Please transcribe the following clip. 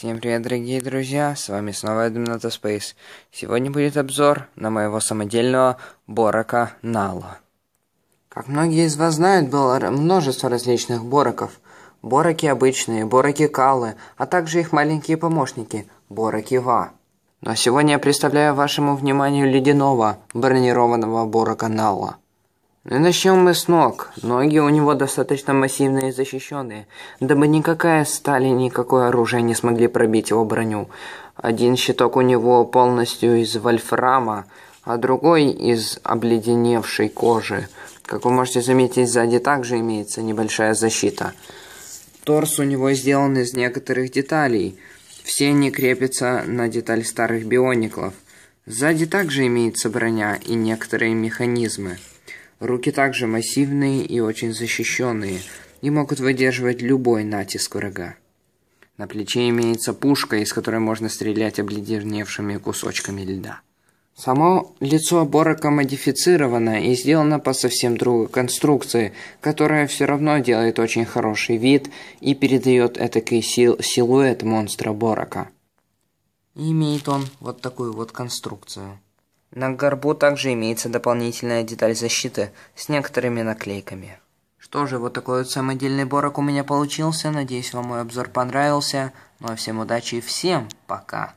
Всем привет, дорогие друзья, с вами снова Эдминато Space. Сегодня будет обзор на моего самодельного борока Нала. Как многие из вас знают, было множество различных бороков. Бороки обычные, бороки Калы, а также их маленькие помощники, бороки Ва. Но сегодня я представляю вашему вниманию ледяного бронированного борока Нала. Начнем мы с ног. Ноги у него достаточно массивные и защищенные, дабы никакая сталь и никакое оружие не смогли пробить его броню. Один щиток у него полностью из вольфрама, а другой из обледеневшей кожи. Как вы можете заметить, сзади также имеется небольшая защита. Торс у него сделан из некоторых деталей. Все они крепятся на деталь старых биониклов. Сзади также имеется броня и некоторые механизмы. Руки также массивные и очень защищенные, и могут выдерживать любой натиск врага. На плече имеется пушка, из которой можно стрелять обледеневшими кусочками льда. Само лицо Борока модифицировано и сделано по совсем другой конструкции, которая все равно делает очень хороший вид и передает этакий сил силуэт монстра Борока. И имеет он вот такую вот конструкцию. На горбу также имеется дополнительная деталь защиты с некоторыми наклейками. Что же, вот такой вот самодельный борок у меня получился. Надеюсь, вам мой обзор понравился. Ну а всем удачи и всем пока.